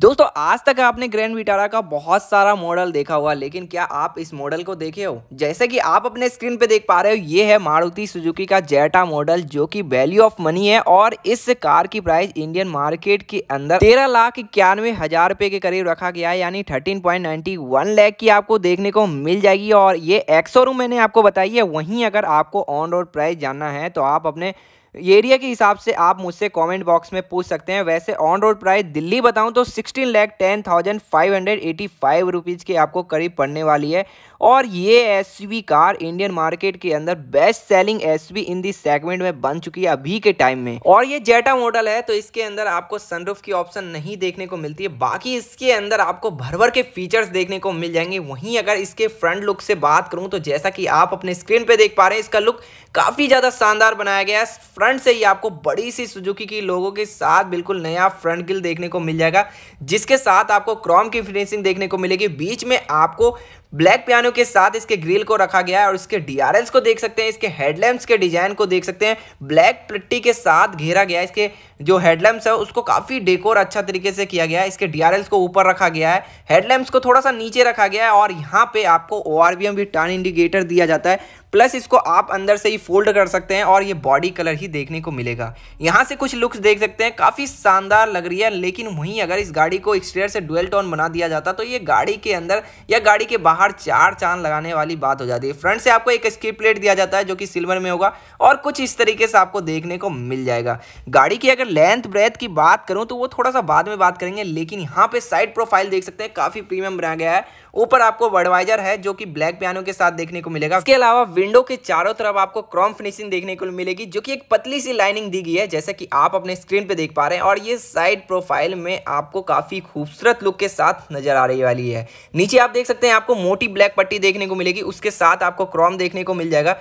दोस्तों आज तक आपने ग्रैंड विटारा का बहुत सारा मॉडल देखा हुआ लेकिन क्या आप इस मॉडल को देखे हो जैसे कि आप अपने स्क्रीन पे देख पा रहे हो ये है मारुति सुजुकी का जेटा मॉडल जो कि वैल्यू ऑफ मनी है और इस कार की प्राइस इंडियन मार्केट के अंदर तेरह लाख इक्यानवे हजार रुपए के करीब रखा गया है यानी थर्टीन पॉइंट नाइनटी वन की आपको देखने को मिल जाएगी और ये एक्सो रूम मैंने आपको बताई है वहीं अगर आपको ऑन रोड प्राइस जानना है तो आप अपने एरिया के हिसाब से आप मुझसे कमेंट बॉक्स में पूछ सकते हैं वैसे ऑन रोड प्राइस दिल्ली बताऊं तो sixteen lakh ten thousand five hundred eighty five rupees की आपको करीब पड़ने वाली है और ये एस कार इंडियन मार्केट के अंदर best selling S in this segment में बन चुकी है अभी के टाइम में और ये जेटा मॉडल है तो इसके अंदर आपको सनरूफ की ऑप्शन नहीं देखने को मिलती है बाकी इसके अंदर आपको भर भर के फीचर्स देखने को मिल जाएंगे वहीं अगर इसके फ्रंट लुक से बात करूं तो जैसा कि आप अपने स्क्रीन पे देख पा रहे हैं इसका लुक काफ़ी ज़्यादा शानदार बनाया गया है फ्रंट से ही आपको बड़ी सी सुजुकी की लोगों के साथ बिल्कुल नया फ्रंट गिल देखने को मिल जाएगा जिसके साथ आपको क्रॉम की फिनिशिंग देखने को मिलेगी बीच में आपको ब्लैक पियानो के साथ इसके ग्रिल को रखा गया है और इसके डी को देख सकते हैं इसके हेडलैम्प्स के डिजाइन को देख सकते हैं ब्लैक पट्टी के साथ घेरा गया है इसके जो हेडलैम्प्स है उसको काफ़ी डेकोर अच्छा तरीके से किया गया है इसके डी को ऊपर रखा गया है हेडलैम्प्स को थोड़ा सा नीचे रखा गया है और यहाँ पे आपको ओ भी टर्न इंडिकेटर दिया जाता है प्लस इसको आप अंदर से ही फोल्ड कर सकते हैं और ये बॉडी कलर ही देखने को मिलेगा यहाँ से कुछ लुक्स देख सकते हैं काफ़ी शानदार लग रही है लेकिन वहीं अगर इस गाड़ी को एक्सटीरियर से डुअल टोन बना दिया जाता तो ये गाड़ी के अंदर या गाड़ी के बाहर चार चांद लगाने वाली बात हो जाती है फ्रंट से आपको एक स्किप प्लेट दिया जाता है जो कि सिल्वर में होगा और कुछ इस तरीके से आपको देखने को मिल जाएगा गाड़ी की अगर लेंथ ब्रेथ की बात करूँ तो वो थोड़ा सा बाद में बात करेंगे लेकिन यहाँ पे साइड प्रोफाइल देख सकते हैं काफ़ी प्रीमियम बनाया गया है ऊपर आपको वर्डवाइजर है जो कि ब्लैक पियानो के साथ देखने को मिलेगा इसके अलावा विंडो के चारों तरफ आपको क्रॉम फिनिशिंग देखने को मिलेगी जो कि एक पतली सी लाइनिंग दी गई है जैसा कि आप अपने स्क्रीन पे देख पा रहे हैं और ये साइड प्रोफाइल में आपको काफी खूबसूरत लुक के साथ नजर आ रही वाली है नीचे आप देख सकते हैं आपको मोटी ब्लैक पट्टी देखने को मिलेगी उसके साथ आपको क्रॉम देखने को मिल जाएगा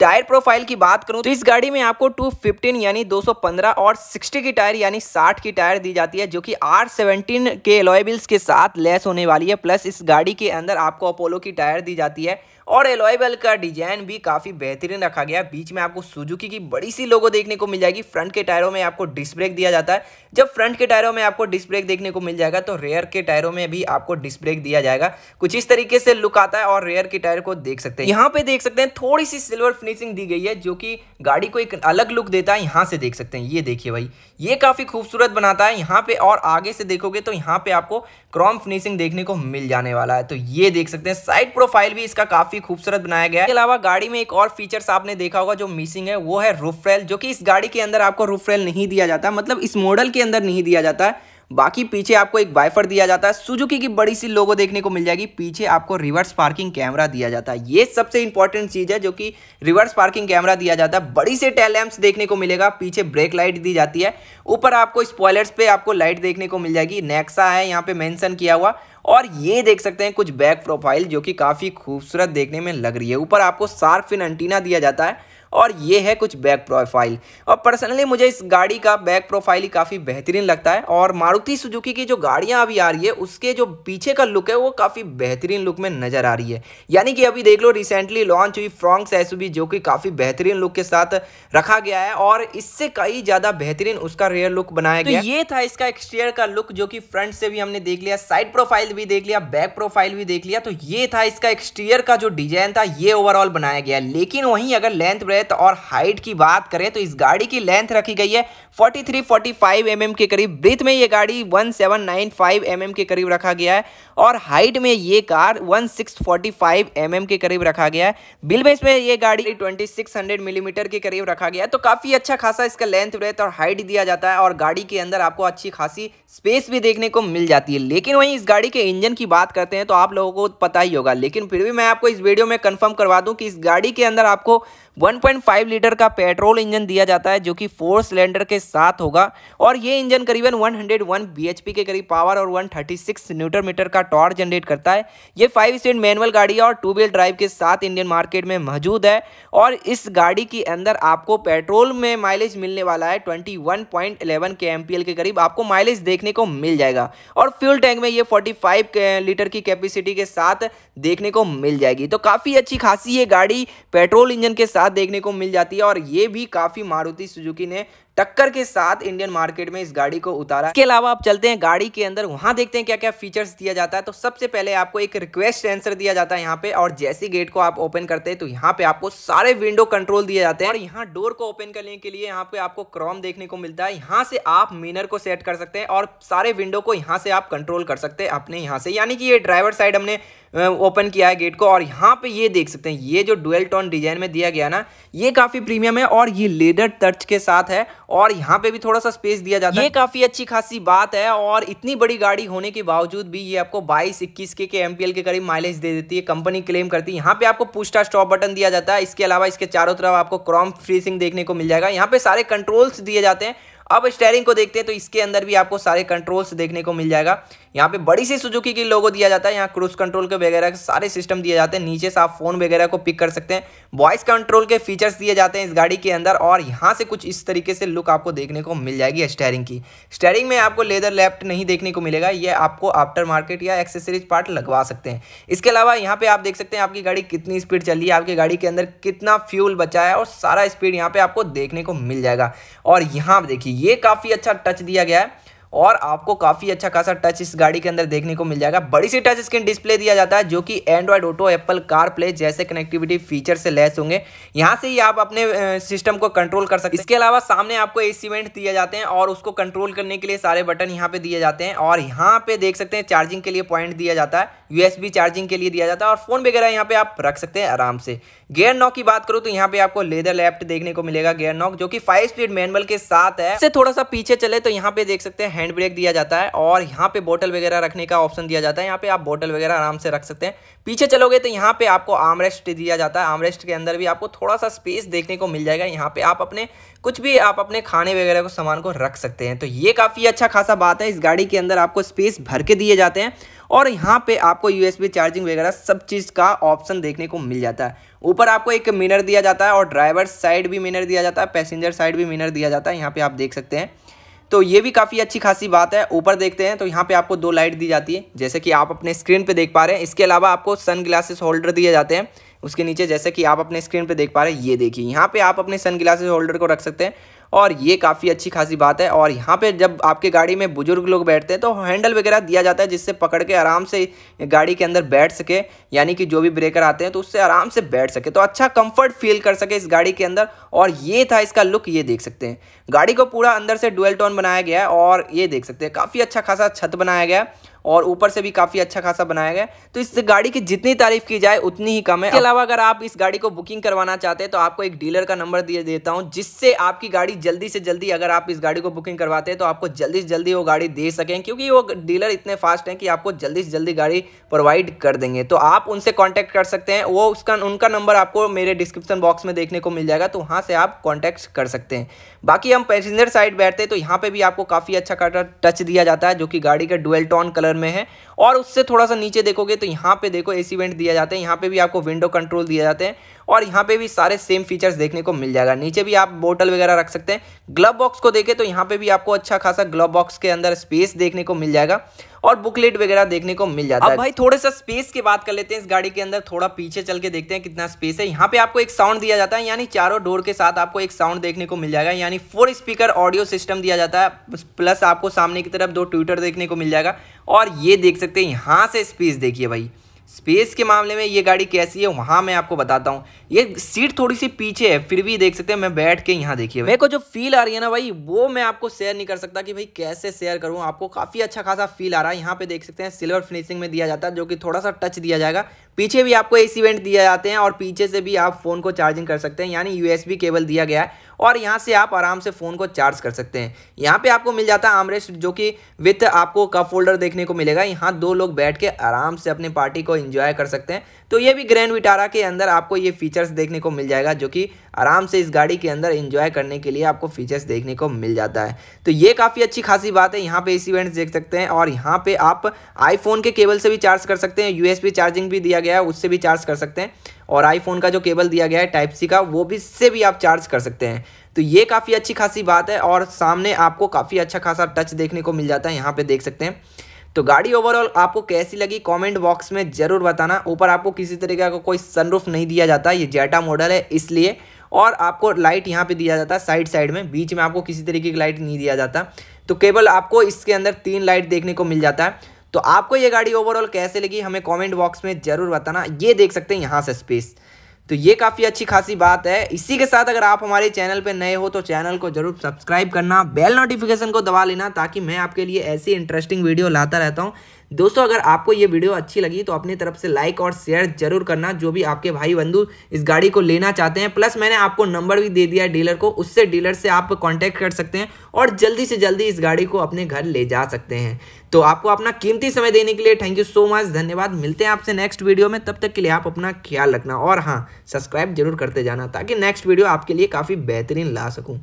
टायर प्रोफाइल की बात करूं तो इस गाड़ी में आपको 215 यानी 215 और 60 की टायर यानी 60 की टायर दी जाती है जो कि आर सेवनटीन के एलोएबिल्स के साथ लेस होने वाली है प्लस इस गाड़ी गाड़ी के अंदर आपको अपोलो की टायर दी जाती है और एलोएबल का डिजाइन भी काफ़ी बेहतरीन रखा गया बीच में आपको सुजुकी की बड़ी सी लोगो देखने को मिल जाएगी फ्रंट के टायरों में आपको डिस्क ब्रेक दिया जाता है जब फ्रंट के टायरों में आपको डिस्क ब्रेक देखने को मिल जाएगा तो रेयर के टायरों में भी आपको डिस्क ब्रेक दिया जाएगा कुछ इस तरीके से लुक आता है और रेयर के टायर को देख सकते हैं यहाँ पे देख सकते हैं थोड़ी सी सिल्वर फिनिशिंग दी गई है जो कि गाड़ी को एक अलग लुक देता है यहाँ से देख सकते हैं ये देखिए भाई ये काफ़ी खूबसूरत बनाता है यहाँ पे और आगे से देखोगे तो यहाँ पे आपको क्रॉम फिनिशिंग देखने को मिल जाने वाला है तो ये देख सकते हैं साइड प्रोफाइल भी इसका काफी खूबसूरत बनाया गया है अलावा गाड़ी में एक और फीचर आपने देखा होगा जो मिसिंग है वो है रूफ रेल जो कि इस गाड़ी के अंदर आपको रूफ रेल नहीं दिया जाता मतलब इस मॉडल के अंदर नहीं दिया जाता है बाकी पीछे आपको एक वाइफर दिया जाता है सुजुकी की बड़ी सी लोगो देखने को मिल जाएगी पीछे आपको रिवर्स पार्किंग कैमरा दिया जाता है ये सबसे इंपॉर्टेंट चीज़ है जो कि रिवर्स पार्किंग कैमरा दिया जाता है बड़ी से टेलैम्प देखने को मिलेगा पीछे ब्रेक लाइट दी जाती है ऊपर आपको स्पॉयलर्स पे आपको लाइट देखने को मिल जाएगी नेक्सा है यहाँ पे मैंसन किया हुआ और ये देख सकते हैं कुछ बैक प्रोफाइल जो कि काफ़ी खूबसूरत देखने में लग रही है ऊपर आपको सार्फिन एंटीना दिया जाता है और ये है कुछ बैक प्रोफाइल और पर्सनली मुझे इस गाड़ी का बैक प्रोफाइल ही काफ़ी बेहतरीन लगता है और मारुति सुजुकी की जो गाड़ियाँ अभी आ रही है उसके जो पीछे का लुक है वो काफ़ी बेहतरीन लुक में नज़र आ रही है यानी कि अभी देख लो रिसेंटली लॉन्च हुई फ्रॉन्क्स एस जो कि काफ़ी बेहतरीन लुक के साथ रखा गया है और इससे कई ज़्यादा बेहतरीन उसका रेयर लुक बनाया तो गया ये था इसका एक्सटीरियर का लुक जो कि फ्रंट से भी हमने देख लिया साइड प्रोफाइल भी देख लिया बैक प्रोफाइल भी देख लिया तो ये था इसका एक्सटीरियर का जो डिजाइन था ये ओवरऑल बनाया गया लेकिन वहीं अगर लेंथ ब्रेथ लेंथ तो और हाइट की बात करें तो इस गाड़ी की लेंथ रखी गई है 43 45 एमएम mm के करीब ब्रिथ में ये गाड़ी 1795 एमएम mm के करीब रखा गया है और हाइट में ये कार 1645 एमएम mm के करीब रखा गया है बिल में इसमें ये गाड़ी 2600 सिक्स मिलीमीटर के करीब रखा गया है तो काफ़ी अच्छा खासा इसका लेंथ ब्रेथ और हाइट दिया जाता है और गाड़ी के अंदर आपको अच्छी खासी स्पेस भी देखने को मिल जाती है लेकिन वहीं इस गाड़ी के इंजन की बात करते हैं तो आप लोगों को पता ही होगा लेकिन फिर भी मैं आपको इस वीडियो में कंफर्म करवा दूं कि इस गाड़ी के अंदर आपको 1.5 2.5 लीटर का पेट्रोल इंजन दिया जाता है जो कि फोर सिलेंडर के साथ होगा और ये इंजन करीबन 101 हंड्रेड के करीब पावर और 136 न्यूटर मीटर का टॉर जनरेट करता है ये फाइव स्पीड मैनुअल गाड़ी और टू व्हील ड्राइव के साथ इंडियन मार्केट में मौजूद है और इस गाड़ी के अंदर आपको पेट्रोल में माइलेज मिलने वाला है ट्वेंटी वन के एमपीएल के करीब आपको माइलेज देखने को मिल जाएगा और फ्यूल टैंक में ये 45 लीटर की कैपेसिटी के साथ देखने को मिल जाएगी तो काफ़ी अच्छी खासी ये गाड़ी पेट्रोल इंजन के साथ देखने को मिल जाती है और ये भी काफ़ी मारुति सुजुकी ने टक्कर के साथ इंडियन मार्केट में इस गाड़ी को उतारा इसके अलावा आप चलते हैं गाड़ी के अंदर वहां देखते हैं क्या क्या फीचर्स दिया जाता है तो सबसे पहले आपको एक रिक्वेस्ट सेंसर दिया जाता है यहाँ पे और जैसे गेट को आप ओपन करते हैं तो यहाँ पे आपको सारे विंडो कंट्रोल दिए जाते हैं और यहाँ डोर को ओपन करने के लिए यहाँ पे आपको क्रॉम देखने को मिलता है यहाँ से आप मीनर को सेट कर सकते हैं और सारे विंडो को यहाँ से आप कंट्रोल कर सकते हैं अपने यहाँ से यानी कि ये ड्राइवर साइड हमने ओपन किया है गेट को और यहाँ पे ये देख सकते हैं ये जो डुअल टोन डिजाइन में दिया गया ना ये काफ़ी प्रीमियम है और ये लेदर टच के साथ है और यहाँ पे भी थोड़ा सा स्पेस दिया जाता है ये काफ़ी अच्छी खासी बात है और इतनी बड़ी गाड़ी होने के बावजूद भी ये आपको बाईस इक्कीस के के एमपीएल के करीब माइलेज दे देती है कंपनी क्लेम करती है यहाँ पे आपको पूछता स्टॉप बटन दिया जाता है इसके अलावा इसके चारों तरफ आपको क्रॉम फ्रीसिंग देखने को मिल जाएगा यहाँ पे सारे कंट्रोल्स दिए जाते हैं अब स्टेयरिंग को देखते हैं तो इसके अंदर भी आपको सारे कंट्रोल्स देखने को मिल जाएगा यहाँ पे बड़ी सी सुजुकी की लोगो दिया जाता है यहाँ क्रूज कंट्रोल के वगैरह के सारे सिस्टम दिए जाते हैं नीचे से आप फोन वगैरह को पिक कर सकते हैं वॉइस कंट्रोल के फीचर्स दिए जाते हैं इस गाड़ी के अंदर और यहाँ से कुछ इस तरीके से लुक आपको देखने को मिल जाएगी स्टेयरिंग की स्टेयरिंग में आपको लेदर लेफ्ट नहीं देखने को मिलेगा ये आपको आफ्टर मार्केट या एक्सेसरीज पार्ट लगवा सकते हैं इसके अलावा यहाँ पे आप देख सकते हैं आपकी गाड़ी कितनी स्पीड चल रही है आपकी गाड़ी के अंदर कितना फ्यूल बचा है और सारा स्पीड यहाँ पे आपको देखने को मिल जाएगा और यहाँ देखिए ये काफ़ी अच्छा टच दिया गया है और आपको काफ़ी अच्छा खासा टच इस गाड़ी के अंदर देखने को मिल जाएगा बड़ी सी टच स्क्रीन डिस्प्ले दिया जाता है जो कि Android Auto Apple CarPlay जैसे कनेक्टिविटी फीचर से लैस होंगे यहाँ से ही आप अपने सिस्टम को कंट्रोल कर सकते हैं इसके अलावा सामने आपको ए सीमेंट दिए जाते हैं और उसको कंट्रोल करने के लिए सारे बटन यहाँ पे दिए जाते हैं और यहाँ पे देख सकते हैं चार्जिंग के लिए पॉइंट दिया जाता है यूएसबी चार्जिंग के लिए दिया जाता है और फोन वगैरह यहाँ पे आप रख सकते हैं आराम से गेयर नॉक की बात करूँ तो यहाँ पे आपको लेदर लेफ्ट देखने को मिलेगा गेयर नॉक जो कि फाइव स्पीड मैनुअल के साथ है इससे थोड़ा सा पीछे चले तो यहाँ पे देख सकते हैं हैंड ब्रेक दिया जाता है और यहाँ पे बोतल वगैरह रखने का ऑप्शन दिया जाता है यहाँ पे आप बोतल वगैरह आराम से रख सकते हैं पीछे चलोगे तो यहाँ पे आपको आमरेस्ट दिया जाता है आमरेस्ट के अंदर भी आपको थोड़ा सा स्पेस देखने को मिल जाएगा यहाँ पे आप अपने कुछ भी आप अपने खाने वगैरह को सामान को रख सकते हैं तो ये काफ़ी अच्छा खासा बात है इस गाड़ी के अंदर आपको स्पेस भर के दिए जाते हैं और यहाँ पे आपको यूएसबी चार्जिंग वगैरह सब चीज़ का ऑप्शन देखने को मिल जाता है ऊपर आपको एक मिनर दिया जाता है और ड्राइवर साइड भी मिनर दिया जाता है पैसेंजर साइड भी मिनर दिया जाता है यहाँ पे आप देख सकते हैं तो ये भी काफ़ी अच्छी खासी बात है ऊपर देखते हैं तो यहाँ पे आपको दो लाइट दी जाती है जैसे कि आप अपने स्क्रीन पे देख पा रहे हैं इसके अलावा आपको सन ग्लासेस होल्डर दिए जाते हैं उसके नीचे जैसे कि आप अपने स्क्रीन पे देख पा रहे हैं ये देखिए यहाँ पे आप अपने सन ग्लासेस होल्डर को रख सकते हैं और ये काफ़ी अच्छी खासी बात है और यहाँ पर जब आपके गाड़ी में बुजुर्ग लोग बैठते हैं तो हैंडल वगैरह दिया जाता है जिससे पकड़ के आराम से गाड़ी के अंदर बैठ सके यानी कि जो भी ब्रेकर आते हैं तो उससे आराम से बैठ सके तो अच्छा कंफर्ट फील कर सके इस गाड़ी के अंदर और ये था इसका लुक ये देख सकते हैं गाड़ी को पूरा अंदर से डुअल टोन बनाया गया है और ये देख सकते हैं काफ़ी अच्छा खासा छत बनाया गया है और ऊपर से भी काफ़ी अच्छा खासा बनाया गया तो इस गाड़ी की जितनी तारीफ की जाए उतनी ही कम है इसके अलावा अगर आप इस गाड़ी को बुकिंग करवाना चाहते हैं तो आपको एक डीलर का नंबर दिए देता हूँ जिससे आपकी गाड़ी जल्दी से जल्दी अगर आप इस गाड़ी को बुकिंग करवाते हैं तो आपको जल्दी से जल्दी वो गाड़ी दे सकें क्योंकि वो डीलर इतने फास्ट हैं कि आपको जल्दी से जल्दी गाड़ी प्रोवाइड कर देंगे तो आप उनसे कॉन्टैक्ट कर सकते हैं वो उसका उनका नंबर आपको मेरे डिस्क्रिप्शन बॉक्स में देखने को मिल जाएगा तो वहाँ से आप कॉन्टैक्ट कर सकते हैं बाकी हम पैसेंजर साइड बैठते हैं तो यहाँ पर भी आपको काफ़ी अच्छा टच दिया जाता है जो कि गाड़ी का डुअल टॉन कलर कलर में है और उससे थोड़ा सा नीचे देखोगे तो यहाँ पे देखो एसी वेंट दिया जाते हैं यहाँ पे भी आपको विंडो कंट्रोल दिया जाते हैं और यहाँ पे भी सारे सेम फीचर्स देखने को मिल जाएगा नीचे भी आप बोटल वगैरह रख सकते हैं ग्लव बॉक्स को देखें तो यहाँ पे भी आपको अच्छा खासा ग्लव बॉक्स के अंदर स्पेस देखने को मिल जाएगा और बुकलेट वगैरह देखने को मिल जाता है भाई थोड़े सा स्पेस की बात कर लेते हैं इस गाड़ी के अंदर थोड़ा पीछे चल के देखते हैं कितना स्पेस है यहाँ पे आपको एक साउंड दिया जाता है यानी चारों डोर के साथ आपको एक साउंड देखने को मिल जाएगा यानी फोर स्पीकर ऑडियो सिस्टम दिया जाता है प्लस आपको सामने की तरफ दो ट्विटर देखने को मिल जाएगा और ये देख सकते हैं यहाँ से स्पेस देखिए भाई स्पेस के मामले में ये गाड़ी कैसी है वहाँ मैं आपको बताता हूँ ये सीट थोड़ी सी पीछे है फिर भी देख सकते हैं मैं बैठ के यहाँ देखिए मेरे को जो फील आ रही है ना भाई वो मैं आपको शेयर नहीं कर सकता कि भाई कैसे शेयर करूँ आपको काफ़ी अच्छा खासा फील आ रहा है यहाँ पे देख सकते हैं सिल्वर फिनिशिंग में दिया जाता है जो कि थोड़ा सा टच दिया जाएगा पीछे भी आपको एसी वेंट दिए जाते हैं और पीछे से भी आप फ़ोन को चार्जिंग कर सकते हैं यानी यूएसबी केबल दिया गया है और यहाँ से आप आराम से फ़ोन को चार्ज कर सकते हैं यहाँ पे आपको मिल जाता है आमरेस्ट जो कि विथ आपको कप होल्डर देखने को मिलेगा यहाँ दो लोग बैठ के आराम से अपनी पार्टी को इन्जॉय कर सकते हैं तो ये भी ग्रैंड विटारा के अंदर आपको ये फीचर्स देखने को मिल जाएगा जो कि आराम से इस गाड़ी के अंदर इंजॉय करने के लिए आपको फीचर्स देखने को मिल जाता है तो ये काफ़ी अच्छी खासी बात है यहाँ पे इस इवेंट्स देख सकते हैं और यहाँ पे आप आईफोन के केबल से भी चार्ज कर सकते हैं यूएसबी चार्जिंग भी दिया गया है उससे भी चार्ज कर सकते हैं और आईफोन का जो केबल दिया गया है टाइप सी का वो भी इससे भी आप चार्ज कर सकते हैं तो ये काफ़ी अच्छी खासी बात है और सामने आपको काफ़ी अच्छा खासा टच देखने को मिल जाता है यहाँ पर देख सकते हैं तो गाड़ी ओवरऑल आपको कैसी लगी कमेंट बॉक्स में ज़रूर बताना ऊपर आपको किसी तरीके का कोई सनरूफ नहीं दिया जाता ये जेटा मॉडल है इसलिए और आपको लाइट यहाँ पे दिया जाता है साइड साइड में बीच में आपको किसी तरीके की लाइट नहीं दिया जाता तो केवल आपको इसके अंदर तीन लाइट देखने को मिल जाता है तो आपको ये गाड़ी ओवरऑल कैसे लगी हमें कॉमेंट बॉक्स में ज़रूर बताना ये देख सकते हैं यहाँ से स्पेस तो ये काफ़ी अच्छी खासी बात है इसी के साथ अगर आप हमारे चैनल पर नए हो तो चैनल को जरूर सब्सक्राइब करना बेल नोटिफिकेशन को दबा लेना ताकि मैं आपके लिए ऐसी इंटरेस्टिंग वीडियो लाता रहता हूँ दोस्तों अगर आपको ये वीडियो अच्छी लगी तो अपनी तरफ से लाइक और शेयर जरूर करना जो भी आपके भाई बंधु इस गाड़ी को लेना चाहते हैं प्लस मैंने आपको नंबर भी दे दिया है डीलर को उससे डीलर से आप कॉन्टैक्ट कर सकते हैं और जल्दी से जल्दी इस गाड़ी को अपने घर ले जा सकते हैं तो आपको अपना कीमती समय देने के लिए थैंक यू सो मच धन्यवाद मिलते हैं आपसे नेक्स्ट वीडियो में तब तक के लिए आप अपना ख्याल रखना और हाँ सब्सक्राइब जरूर करते जाना ताकि नेक्स्ट वीडियो आपके लिए काफ़ी बेहतरीन ला सकूँ